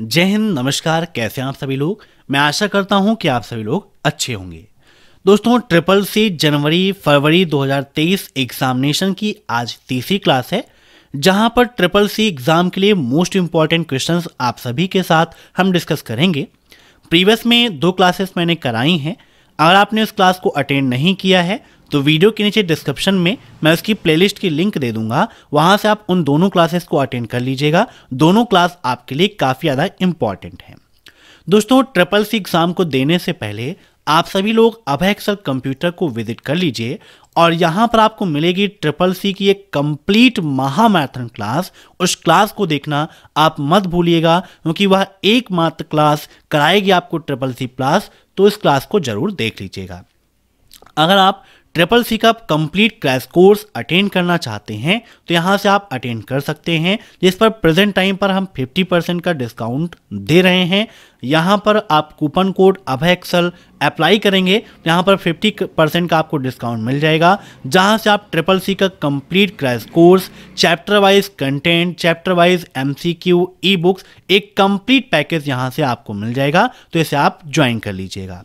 जय हिंद नमस्कार कैसे हैं आप सभी लोग मैं आशा करता हूं कि आप सभी लोग अच्छे होंगे दोस्तों ट्रिपल सी जनवरी फरवरी 2023 एग्जामिनेशन की आज तीसरी क्लास है जहां पर ट्रिपल सी एग्जाम के लिए मोस्ट इंपॉर्टेंट क्वेश्चंस आप सभी के साथ हम डिस्कस करेंगे प्रीवियस में दो क्लासेस मैंने कराई हैं अगर आपने उस क्लास को अटेंड नहीं किया है तो वीडियो के नीचे डिस्क्रिप्शन में मैं उसकी प्लेलिस्ट की लिंक दे दूंगा वहां से आप उन दोनों क्लासेस को अटेंड कर लीजिएगा दोनों क्लास आपके लिए काफ़ी ज़्यादा इंपॉर्टेंट है दोस्तों ट्रिपल सी एग्ज़ाम को देने से पहले आप सभी लोग अभय एक्सल कंप्यूटर को विजिट कर लीजिए और यहाँ पर आपको मिलेगी ट्रिपल सी की एक कंप्लीट महामैराथन क्लास उस क्लास को देखना आप मत भूलिएगा क्योंकि वह एकमात्र क्लास कराएगी आपको ट्रिपल सी प्लस तो इस क्लास को जरूर देख लीजिएगा अगर आप ट्रिपल सी का कंप्लीट क्रैश कोर्स अटेंड करना चाहते हैं तो यहाँ से आप अटेंड कर सकते हैं जिस पर प्रेजेंट टाइम पर हम 50 परसेंट का डिस्काउंट दे रहे हैं यहाँ पर आप coupon code Abhay Excel apply करेंगे तो यहाँ पर 50 परसेंट का आपको डिस्काउंट मिल जाएगा जहाँ से आप ट्रिपल सी का complete crash course chapter wise content chapter wise M C Q e books एक कंप्लीट पैकेज यहाँ से आपको मिल जाएगा तो इसे आप ज्वाइन कर लीजिएगा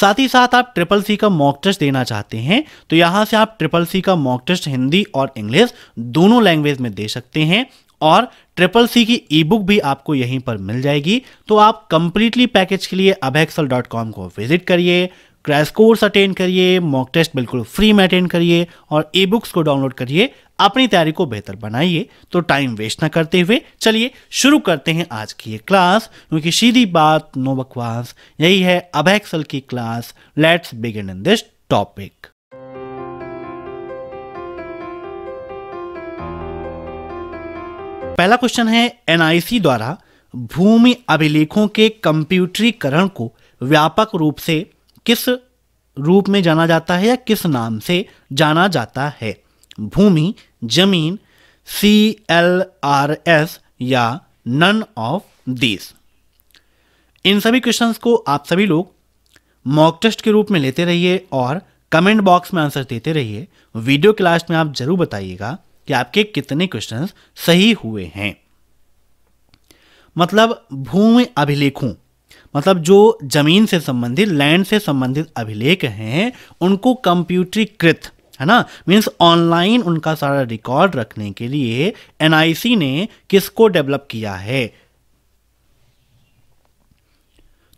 साथ ही साथ आप ट्रिपल सी का मॉक टेस्ट देना चाहते हैं तो यहाँ से आप ट्रिपल सी का मॉक टेस्ट हिंदी और इंग्लिश दोनों लैंग्वेज में दे सकते हैं और ट्रिपल सी की ई बुक भी आपको यहीं पर मिल जाएगी तो आप कंप्लीटली पैकेज के लिए अभेक्सल डॉट कॉम को विजिट करिए क्रैश कोर्स अटेंड करिए मॉक टेस्ट बिल्कुल फ्री में अटेंड करिए और ई बुक्स को डाउनलोड करिए अपनी तैयारी को बेहतर बनाइए तो टाइम वेस्ट ना करते हुए चलिए शुरू करते हैं आज की ये क्लास क्योंकि सीधी बात नो बकवास यही है अभैक्सल की class let's begin in this topic पहला क्वेश्चन है एनआईसी द्वारा भूमि अभिलेखों के कंप्यूटरीकरण को व्यापक रूप से किस रूप में जाना जाता है या किस नाम से जाना जाता है भूमि जमीन सी एल आर एस या नन ऑफ दिस इन सभी क्वेश्चंस को आप सभी लोग मॉक टेस्ट के रूप में लेते रहिए और कमेंट बॉक्स में आंसर देते रहिए वीडियो के लास्ट में आप जरूर बताइएगा कि आपके कितने क्वेश्चंस सही हुए हैं मतलब भूमि अभिलेखों मतलब जो जमीन से संबंधित लैंड से संबंधित अभिलेख हैं उनको कंप्यूटरीकृत है ना मीन्स ऑनलाइन उनका सारा रिकॉर्ड रखने के लिए एनआईसी ने किसको डेवलप किया है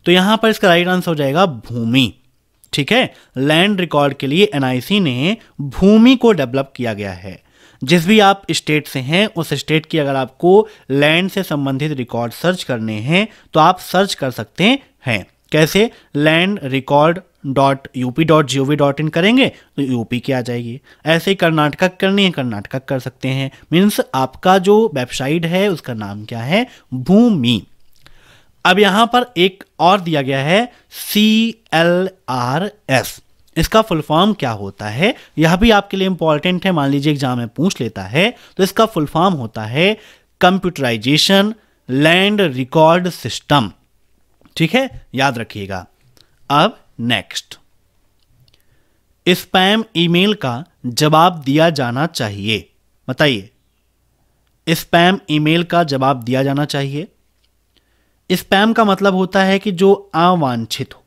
तो यहां पर इसका राइट आंसर हो जाएगा भूमि ठीक है लैंड रिकॉर्ड के लिए एनआईसी ने भूमि को डेवलप किया गया है जिस भी आप स्टेट से हैं उस स्टेट की अगर आपको लैंड से संबंधित रिकॉर्ड सर्च करने हैं तो आप सर्च कर सकते हैं कैसे land record dot U P dot G O V dot in करेंगे तो यूपी की आ जाएगी ऐसे ही कर्नाटक करनी है कर्नाटक कर सकते हैं मीन्स आपका जो वेबसाइट है उसका नाम क्या है भूमि अब यहां पर एक और दिया गया है सी एल आर एस इसका फुल फॉर्म क्या होता है यह भी आपके लिए इंपॉर्टेंट है मान लीजिए एग्जाम में पूछ लेता है तो इसका फुल फॉर्म होता है कंप्यूटराइजेशन लैंड रिकॉर्ड सिस्टम ठीक है याद रखिएगा अब नेक्स्ट स्पैम ईमेल का जवाब दिया जाना चाहिए बताइए स्पैम ईमेल का जवाब दिया जाना चाहिए स्पैम का मतलब होता है कि जो अवांछित हो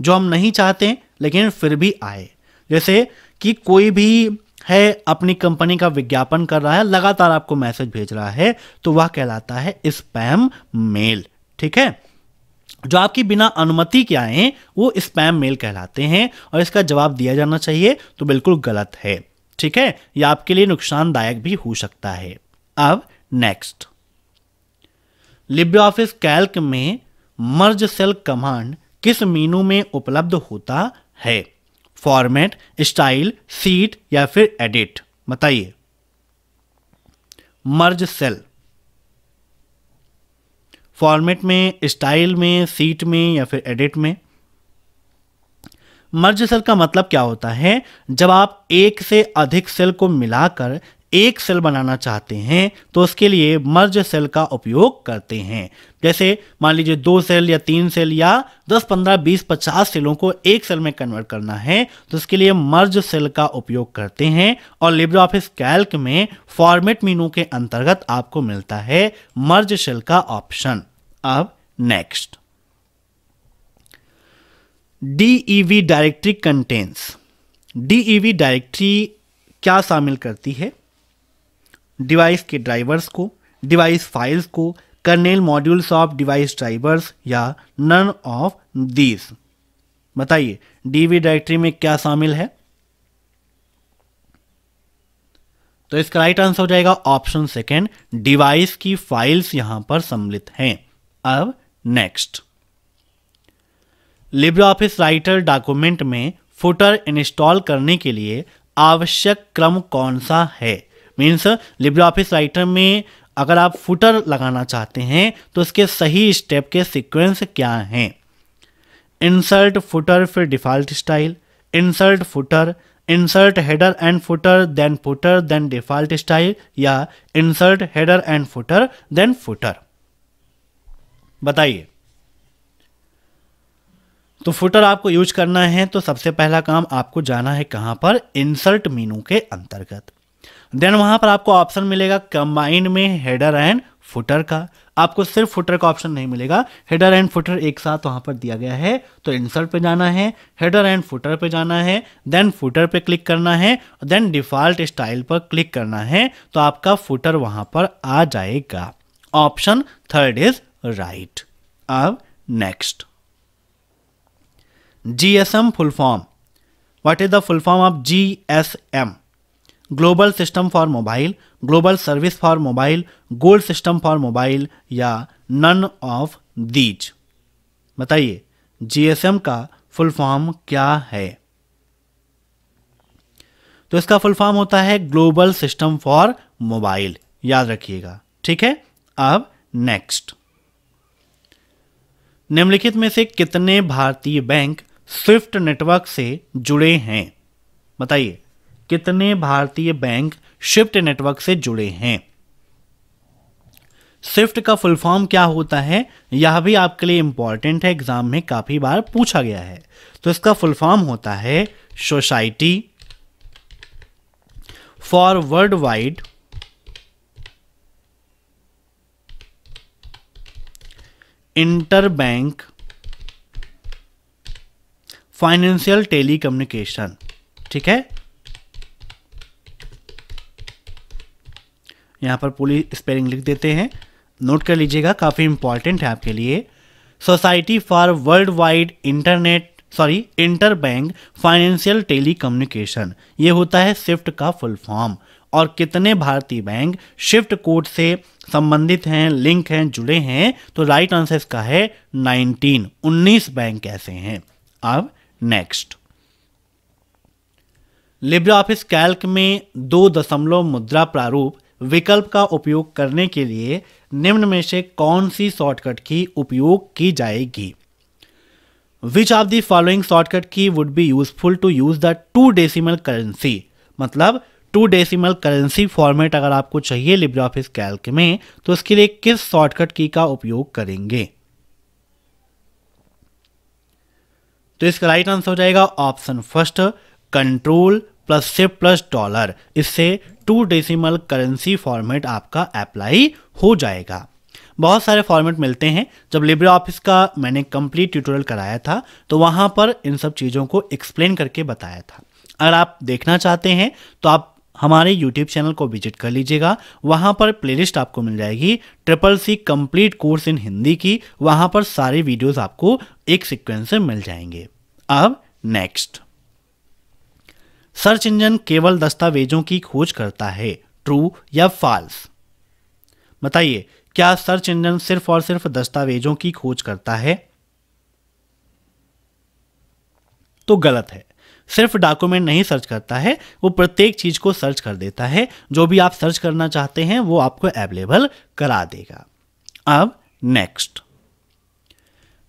जो हम नहीं चाहते लेकिन फिर भी आए जैसे कि कोई भी है अपनी कंपनी का विज्ञापन कर रहा है लगातार आपको मैसेज भेज रहा है तो वह कहलाता है स्पैम मेल ठीक है जो आपकी बिना अनुमति के आए वो स्पैम मेल कहलाते हैं और इसका जवाब दिया जाना चाहिए तो बिल्कुल गलत है ठीक है यह आपके लिए नुकसानदायक भी हो सकता है अब नेक्स्ट लिब्रे ऑफिस कैल्क में मर्ज सेल कमांड किस मीनू में उपलब्ध होता है फॉर्मेट स्टाइल सीट या फिर एडिट बताइए मर्ज सेल फॉर्मेट में स्टाइल में सीट में या फिर एडिट में मर्ज सेल का मतलब क्या होता है जब आप एक से अधिक सेल को मिलाकर एक सेल बनाना चाहते हैं तो उसके लिए मर्ज सेल का उपयोग करते हैं जैसे मान लीजिए दो सेल या तीन सेल या 10, 15, 20, 50 सेलों को एक सेल में कन्वर्ट करना है तो उसके लिए मर्ज सेल का उपयोग करते हैं और लिब्रो ऑफिस कैल्क में फॉर्मेट मीनू के अंतर्गत आपको मिलता है मर्ज सेल का ऑप्शन अब next DEV directory contains DEV directory क्या शामिल करती है डिवाइस के ड्राइवर्स को डिवाइस फाइल्स को kernel modules of device drivers या नन ऑफ दीज बताइए डीवी डायरेक्टरी e में क्या शामिल है तो इसका राइट आंसर हो जाएगा ऑप्शन सेकेंड डिवाइस की फाइल्स यहां पर सम्मिलित हैं अब next libre office writer document में फुटर इंस्टॉल करने के लिए आवश्यक क्रम कौन सा है मीन्स लिब्रे ऑफिस राइटर में अगर आप फुटर लगाना चाहते हैं तो उसके सही स्टेप के सीक्वेंस क्या हैं इंसर्ट फुटर फिर default style insert footer insert header and footer then footer then default style या insert header and footer then footer बताइए तो फुटर आपको यूज करना है तो सबसे पहला काम आपको जाना है कहां पर इंसर्ट मीनू के अंतर्गत देन वहां पर आपको ऑप्शन मिलेगा कंबाइन में हेडर एंड फुटर का आपको सिर्फ फुटर का ऑप्शन नहीं मिलेगा हेडर एंड फुटर एक साथ वहां पर दिया गया है तो इंसर्ट पे जाना है हेडर एंड फुटर पे जाना है देन फुटर पे क्लिक करना है देन डिफॉल्ट स्टाइल पर क्लिक करना है तो आपका फुटर वहां पर आ जाएगा ऑप्शन थर्ड इज राइट अब next GSM full form what is the full form of G S M global system for mobile global service for mobile gold system for mobile या नन ऑफ दीज बताइए GSM का full form क्या है तो इसका full form होता है global system for mobile याद रखिएगा ठीक है अब नेक्स्ट निम्नलिखित में से कितने भारतीय बैंक स्विफ्ट नेटवर्क से जुड़े हैं बताइए कितने भारतीय बैंक स्विफ्ट नेटवर्क से जुड़े हैं स्विफ्ट का फुल फॉर्म क्या होता है यह भी आपके लिए इंपॉर्टेंट है एग्जाम में काफी बार पूछा गया है तो इसका फुल फॉर्म होता है society for world wide interbank financial telecommunication ठीक है यहां पर पूरी स्पेलिंग लिख देते हैं नोट कर लीजिएगा काफ़ी इंपॉर्टेंट है आपके लिए society for world wide internet sorry interbank financial telecommunication ये होता है स्विफ्ट का फुल फॉर्म और कितने भारतीय बैंक शिफ्ट कोड से संबंधित हैं लिंक हैं जुड़े हैं तो राइट आंसर इसका है 19 19 बैंक ऐसे हैं अब नेक्स्ट लिब्रा ऑफिस कैल्क में दो दशमलव मुद्रा प्रारूप विकल्प का उपयोग करने के लिए निम्न में से कौन सी शॉर्टकट की उपयोग की जाएगी which of the following shortcut key would be useful to use the two decimal currency मतलब टू डेसिमल करेंसी फॉर्मेट अगर आपको चाहिए लिब्रे ऑफिस कैल्क में तो इसके लिए किस शॉर्टकट की का उपयोग करेंगे तो इसका राइट आंसर हो जाएगा ऑप्शन फर्स्ट कंट्रोल प्लस से प्लस डॉलर इससे टू डेसिमल करेंसी फॉर्मेट आपका अप्लाई हो जाएगा बहुत सारे फॉर्मेट मिलते हैं जब लिब्रे ऑफिस का मैंने कंप्लीट ट्यूटोरियल कराया था तो वहां पर इन सब चीज़ों को एक्सप्लेन करके बताया था अगर आप देखना चाहते हैं तो आप हमारे यूट्यूब चैनल को विजिट कर लीजिएगा वहां पर प्लेलिस्ट आपको मिल जाएगी triple C complete course in Hindi की वहां पर सारे वीडियोस आपको एक सिक्वेंस से मिल जाएंगे अब नेक्स्ट सर्च इंजन केवल दस्तावेजों की खोज करता है ट्रू या फॉल्स बताइए क्या सर्च इंजन सिर्फ और सिर्फ दस्तावेजों की खोज करता है तो गलत है सिर्फ डॉक्यूमेंट नहीं सर्च करता है वो प्रत्येक चीज़ को सर्च कर देता है जो भी आप सर्च करना चाहते हैं वो आपको अवेलेबल करा देगा अब नेक्स्ट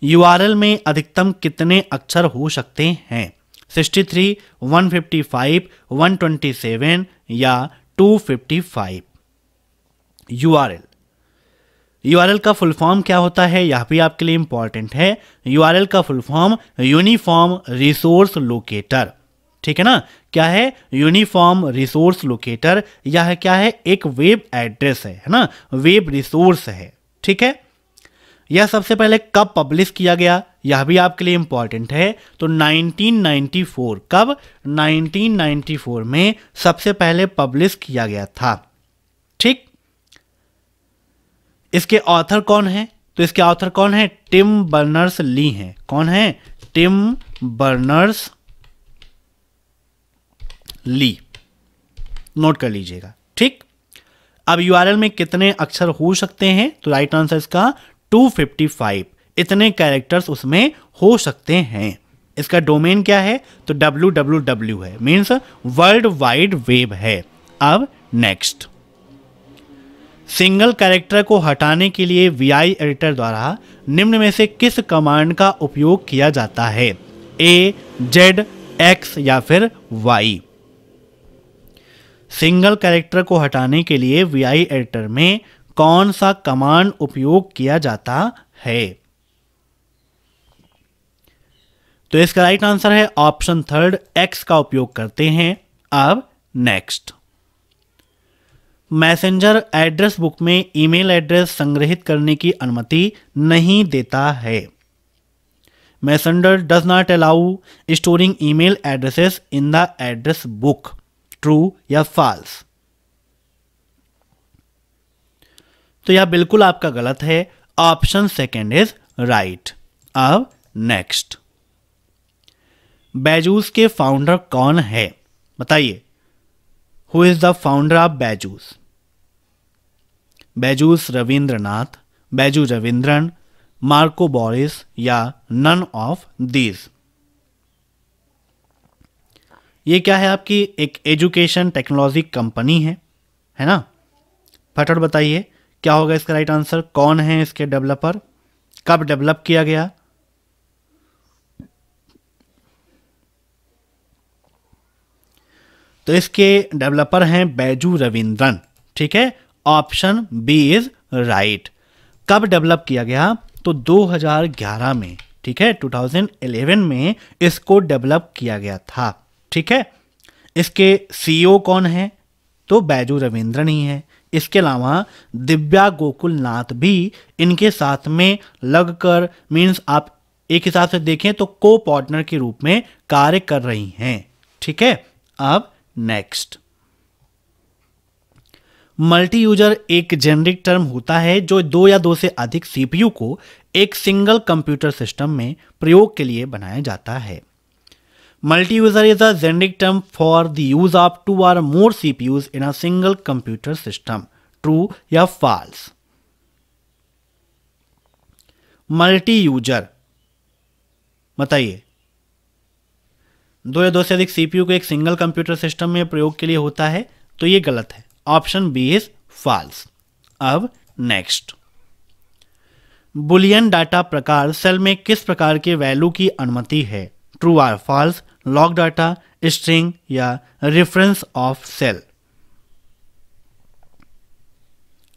यू में अधिकतम कितने अक्षर हो सकते हैं 63, 155, 127 या 255 URL यू का फुल फॉर्म क्या होता है यह भी आपके लिए इंपॉर्टेंट है यू का full form uniform resource locator ठीक है ना क्या है यूनिफॉर्म रिसोर्स लोकेटर यह क्या है एक वेब एड्रेस है है ना वेब रिसोर्स है ठीक है यह सबसे पहले कब पब्लिश किया गया यह भी आपके लिए इंपॉर्टेंट है तो 1994 कब 1994 में सबसे पहले पब्लिश किया गया था ठीक इसके ऑथर कौन है तो इसके ऑथर कौन है टिम बर्नर्स ली हैं कौन है टिम बर्नर्स ली नोट कर लीजिएगा ठीक अब यूआरएल में कितने अक्षर हो सकते हैं तो राइट आंसर इसका 255 इतने कैरेक्टर्स उसमें हो सकते हैं इसका डोमेन क्या है तो डब्ल्यू डब्ल्यू डब्ल्यू है मीन्स वर्ल्ड वाइड वेब है अब नेक्स्ट सिंगल कैरेक्टर को हटाने के लिए वीआई एडिटर द्वारा निम्न में से किस कमांड का उपयोग किया जाता है ए जेड एक्स या फिर वाई सिंगल कैरेक्टर को हटाने के लिए वीआई एडिटर में कौन सा कमांड उपयोग किया जाता है तो इसका राइट आंसर है ऑप्शन थर्ड एक्स का उपयोग करते हैं अब नेक्स्ट मैसेंजर एड्रेस बुक में ईमेल एड्रेस संग्रहित करने की अनुमति नहीं देता है messenger does not allow storing email addresses in the address book true या फॉल्स तो यह बिल्कुल आपका गलत है ऑप्शन सेकेंड इज राइट अब नेक्स्ट बैजूस के फाउंडर कौन है बताइए who is the founder of Byju's Byju's Ravindranath Baiju Ravindran Marco Boris या नन ऑफ दीज ये क्या है आपकी एक एजुकेशन टेक्नोलॉजी कंपनी है है ना फटर बताइए क्या होगा इसका राइट आंसर कौन है इसके डेवलपर कब डेवलप किया गया तो इसके डेवलपर हैं बैजू रविंद्रन ठीक है ऑप्शन बी इज राइट कब डेवलप किया गया तो 2011 में ठीक है 2011 में इसको डेवलप किया गया था ठीक है इसके सीईओ e कौन है तो बैजू रविंद्रन ही है इसके अलावा दिव्या गोकुलनाथ भी इनके साथ में लगकर मीन्स आप एक हिसाब से देखें तो को पार्टनर के रूप में कार्य कर रही हैं ठीक है अब नेक्स्ट मल्टी यूजर एक जेनरिक टर्म होता है जो दो या दो से अधिक सीपीयू को एक सिंगल कंप्यूटर सिस्टम में प्रयोग के लिए बनाया जाता है multi user is a generic term for the use of two or more CPUs in a single computer system true या फॉल्स मल्टी यूजर बताइए दो या दो से अधिक सीपीयू को एक सिंगल कंप्यूटर सिस्टम में प्रयोग के लिए होता है तो ये गलत है ऑप्शन बी इज फॉल्स अब नेक्स्ट बुलियन डाटा प्रकार सेल में किस प्रकार के वैल्यू की अनुमति है true or false lock data string या reference of cell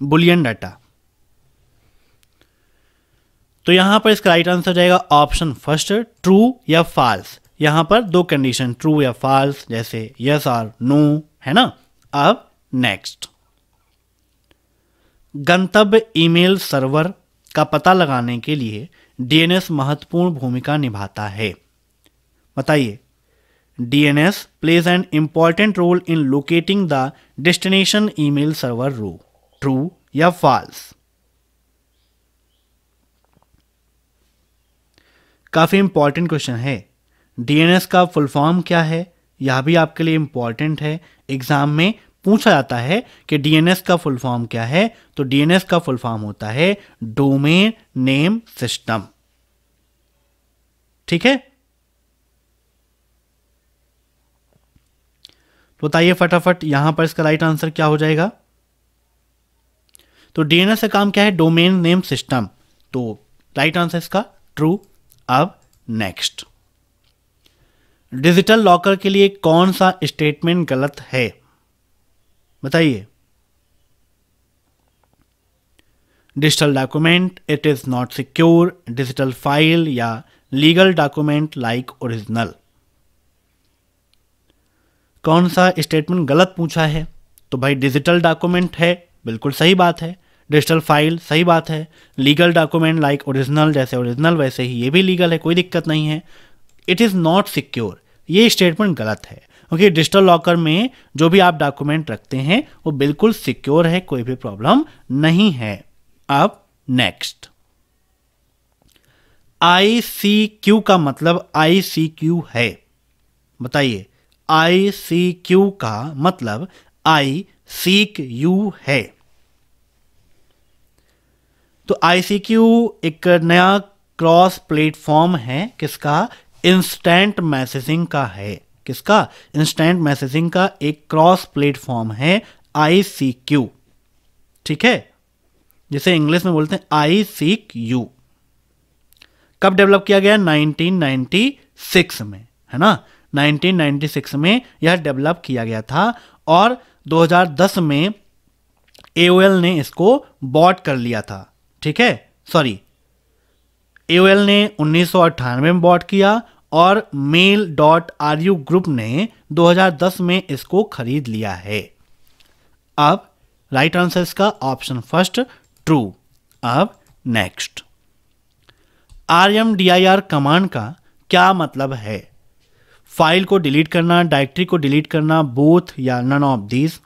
boolean data तो यहां पर इसका राइट आंसर जाएगा ऑप्शन फर्स्ट ट्रू या फॉल्स यहां पर दो कंडीशन ट्रू या फॉल्स जैसे यस और नो है ना अब नेक्स्ट गंतव्य ईमेल सर्वर का पता लगाने के लिए डीएनएस महत्वपूर्ण भूमिका निभाता है बताइए DNS plays an important role in locating the destination email server रू ट्रू या फॉल्स काफ़ी इंपॉर्टेंट क्वेश्चन है डीएनएस का फुल फॉर्म क्या है यह भी आपके लिए इंपॉर्टेंट है एग्जाम में पूछा जाता है कि डीएनएस का फुल फॉर्म क्या है तो डीएनएस का फुल फॉर्म होता है डोमेन नेम सिस्टम ठीक है तो बताइए फटाफट यहां पर इसका राइट आंसर क्या हो जाएगा तो डीएनएस का काम क्या है डोमेन नेम सिस्टम तो राइट आंसर इसका ट्रू अब नेक्स्ट डिजिटल लॉकर के लिए कौन सा स्टेटमेंट गलत है बताइए digital document it is not secure digital file या लीगल डॉक्यूमेंट लाइक ओरिजिनल कौन सा स्टेटमेंट गलत पूछा है तो भाई डिजिटल डॉक्यूमेंट है बिल्कुल सही बात है डिजिटल फाइल सही बात है लीगल डॉक्यूमेंट लाइक ओरिजिनल जैसे ओरिजिनल वैसे ही ये भी लीगल है कोई दिक्कत नहीं है इट इज़ नॉट सिक्योर ये स्टेटमेंट गलत है क्योंकि डिजिटल लॉकर में जो भी आप डॉक्यूमेंट रखते हैं वो बिल्कुल सिक्योर है कोई भी प्रॉब्लम नहीं है अब नेक्स्ट आई सी क्यू का मतलब आई सी क्यू है बताइए आई सी क्यू का मतलब आई सीक यू है तो क्यू एक नया क्रॉस प्लेटफॉर्म है किसका इंस्टेंट मैसेजिंग का है किसका इंस्टेंट मैसेजिंग का एक क्रॉस प्लेटफॉर्म है आई सी क्यू ठीक है जिसे इंग्लिश में बोलते हैं आई सी यू कब डेवलप किया गया 1996 में है ना 1996 में यह डेवलप किया गया था और 2010 में एओएल ने इसको बॉट कर लिया था ठीक है सॉरी एओएल ने उन्नीस में बॉट किया और mail dot R U group ने 2010 में इसको खरीद लिया है अब राइट आंसर इसका ऑप्शन फर्स्ट ट्रू अब next R M D I R command का क्या मतलब है फाइल को डिलीट करना डायरेक्टरी को डिलीट करना बोथ या none of these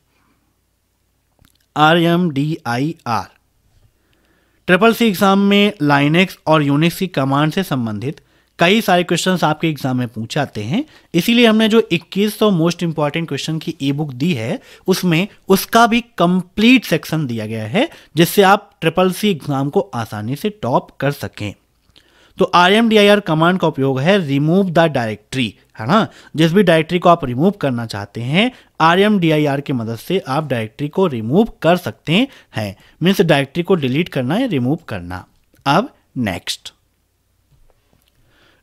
R M D I R triple C exam में लाइनेक्स और यूनिक्स की कमांड से संबंधित कई सारे क्वेश्चन आपके एग्जाम में पूछे जाते हैं इसीलिए हमने जो 2100 मोस्ट इंपॉर्टेंट क्वेश्चन की ई बुक दी है उसमें उसका भी कंप्लीट सेक्शन दिया गया है जिससे आप ट्रिपल सी एग्जाम को आसानी से टॉप कर सकें तो R M D I R command का उपयोग है रिमूव द डायरेक्ट्री है ना जिस भी डायरेक्ट्री को आप रिमूव करना चाहते हैं R M D I R की मदद से आप डायरेक्ट्री को रिमूव कर सकते हैं मीन्स डायरेक्ट्री को डिलीट करना या रिमूव करना अब next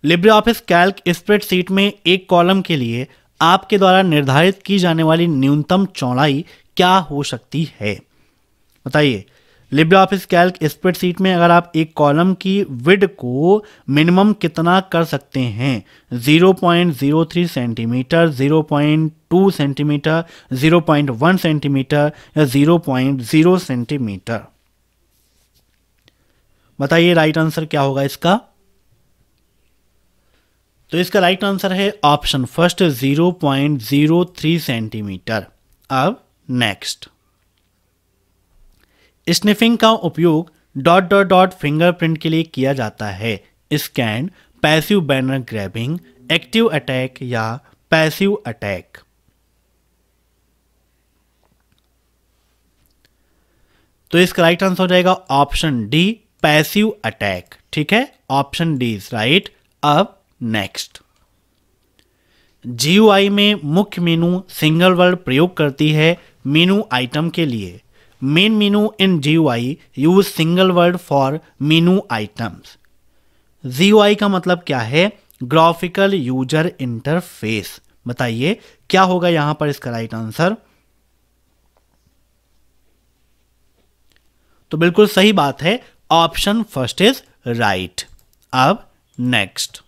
libre office calc spreadsheet में एक कॉलम के लिए आपके द्वारा निर्धारित की जाने वाली न्यूनतम चौड़ाई क्या हो सकती है बताइए लिब्रे ऑफिस कैल्क स्प्रेडशीट में अगर आप एक कॉलम की विड को मिनिमम कितना कर सकते हैं 0.03 सेंटीमीटर 0.2 सेंटीमीटर 0.1 सेंटीमीटर या 0.0 सेंटीमीटर बताइए राइट आंसर क्या होगा इसका तो इसका राइट आंसर है ऑप्शन फर्स्ट 0.03 सेंटीमीटर अब नेक्स्ट स्निफिंग का उपयोग डॉट डॉट डॉट फिंगरप्रिंट के लिए किया जाता है scan passive banner grabbing active attack या पैसिव अटैक तो इसका राइट आंसर हो जाएगा ऑप्शन डी पैसिव अटैक ठीक है ऑप्शन डी इज राइट अब नेक्स्ट जी में मुख्य मेनू सिंगल वर्ड प्रयोग करती है मेनू आइटम के लिए main menu in G I use single word for menu items G का मतलब क्या है ग्राफिकल यूजर इंटरफेस बताइए क्या होगा यहां पर इसका राइट आंसर तो बिल्कुल सही बात है ऑप्शन फर्स्ट इज राइट अब नेक्स्ट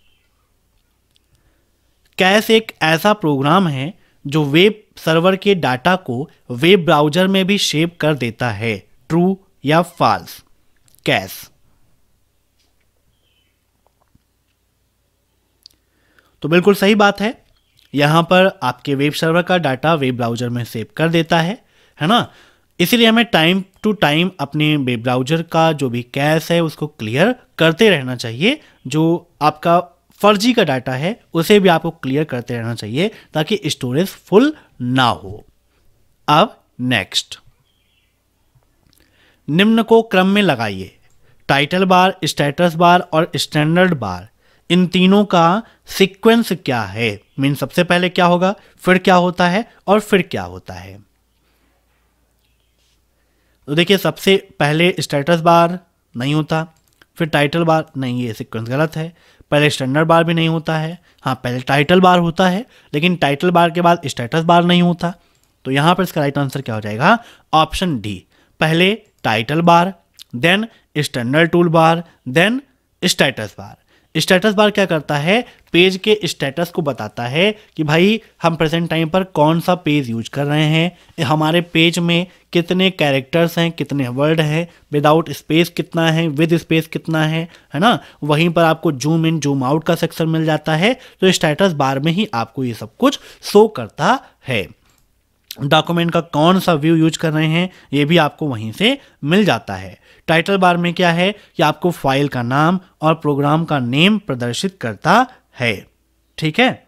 कैश एक ऐसा प्रोग्राम है जो वेब सर्वर के डाटा को वेब ब्राउजर में भी शेप कर देता है ट्रू या फॉल्स कैश तो बिल्कुल सही बात है यहां पर आपके वेब सर्वर का डाटा वेब ब्राउजर में सेव कर देता है है ना इसीलिए हमें टाइम टू टाइम अपने वेब ब्राउजर का जो भी कैश है उसको क्लियर करते रहना चाहिए जो आपका फर्जी का डाटा है उसे भी आपको क्लियर करते रहना चाहिए ताकि स्टोरेज फुल ना हो अब नेक्स्ट निम्न को क्रम में लगाइए टाइटल बार स्टेटस बार और स्टैंडर्ड बार इन तीनों का सीक्वेंस क्या है मीन सबसे पहले क्या होगा फिर क्या होता है और फिर क्या होता है तो देखिए सबसे पहले स्टेटस बार नहीं होता फिर टाइटल बार नहीं ये सीक्वेंस गलत है पहले स्टैंडर्ड बार भी नहीं होता है हाँ पहले टाइटल बार होता है लेकिन टाइटल बार के बाद स्टेटस बार नहीं होता तो यहाँ पर इसका राइट आंसर क्या हो जाएगा ऑप्शन डी पहले title bar then standard tool bar then status bar status bar क्या करता है पेज के स्टेटस को बताता है कि भाई हम प्रेजेंट टाइम पर कौन सा पेज यूज कर रहे हैं हमारे पेज में कितने कैरेक्टर्स हैं कितने वर्ड हैं विदाउट स्पेस कितना है विद स्पेस कितना है है ना वहीं पर आपको जूम इन जूम आउट का सेक्शन मिल जाता है तो स्टेटस बार में ही आपको ये सब कुछ शो करता है डॉक्यूमेंट का कौन सा व्यू यूज कर रहे हैं ये भी आपको वहीं से मिल जाता है टाइटल बार में क्या है कि आपको फाइल का नाम और प्रोग्राम का नेम प्रदर्शित करता है ठीक है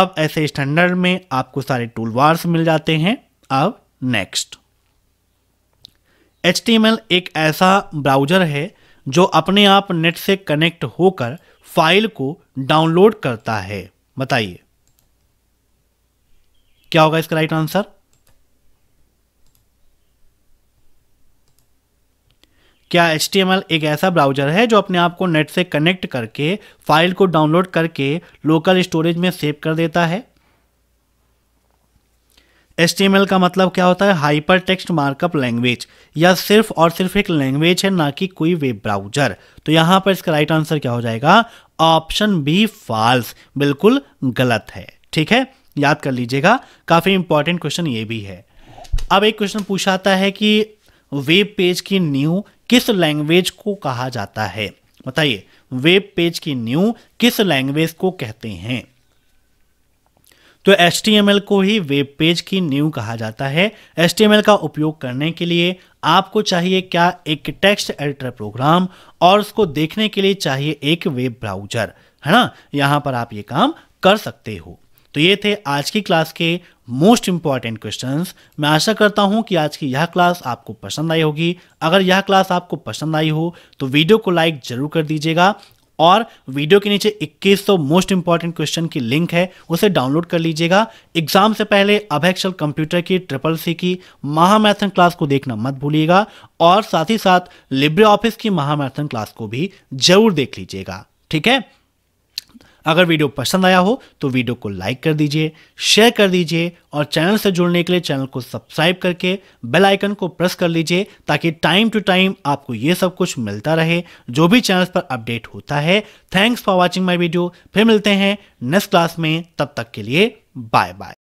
अब ऐसे स्टैंडर्ड में आपको सारे टूल वार्स मिल जाते हैं अब नेक्स्ट एच एक ऐसा ब्राउज़र है जो अपने आप नेट से कनेक्ट होकर फाइल को डाउनलोड करता है बताइए क्या होगा इसका राइट आंसर क्या एच एक ऐसा ब्राउजर है जो अपने आप को नेट से कनेक्ट करके फाइल को डाउनलोड करके लोकल स्टोरेज में सेव कर देता है एच का मतलब क्या होता है हाइपर टेक्स्ट मार्कअप लैंग्वेज या सिर्फ और सिर्फ एक लैंग्वेज है ना कि कोई वेब ब्राउजर तो यहां पर इसका राइट आंसर क्या हो जाएगा ऑप्शन बी फॉल्स बिल्कुल गलत है ठीक है याद कर लीजिएगा काफ़ी इंपॉर्टेंट क्वेश्चन ये भी है अब एक क्वेश्चन पूछा आता है कि वेब पेज की न्यू किस लैंग्वेज को कहा जाता है बताइए वेब पेज की न्यू किस लैंग्वेज को कहते हैं तो एच को ही वेब पेज की न्यू कहा जाता है एच का उपयोग करने के लिए आपको चाहिए क्या एक टेक्स्ट एडिटर प्रोग्राम और उसको देखने के लिए चाहिए एक वेब ब्राउजर है ना यहां पर आप ये काम कर सकते हो तो ये थे आज की क्लास के मोस्ट इंपॉर्टेंट क्वेश्चन मैं आशा करता हूं कि आज की यह क्लास आपको पसंद आई होगी अगर यह क्लास आपको पसंद आई हो तो वीडियो को लाइक जरूर कर दीजिएगा और वीडियो के नीचे 2100 मोस्ट इंपॉर्टेंट क्वेश्चन की लिंक है उसे डाउनलोड कर लीजिएगा एग्जाम से पहले अभेक्षल कंप्यूटर की ट्रिपल सी की महामैथन क्लास को देखना मत भूलिएगा और साथ ही साथ लिब्रे ऑफिस की महामैथन क्लास को भी जरूर देख लीजिएगा ठीक है अगर वीडियो पसंद आया हो तो वीडियो को लाइक कर दीजिए शेयर कर दीजिए और चैनल से जुड़ने के लिए चैनल को सब्सक्राइब करके बेल आइकन को प्रेस कर लीजिए ताकि टाइम टू टाइम आपको ये सब कुछ मिलता रहे जो भी चैनल पर अपडेट होता है thanks for watching my video फिर मिलते हैं नेक्स्ट क्लास में तब तक के लिए बाय बाय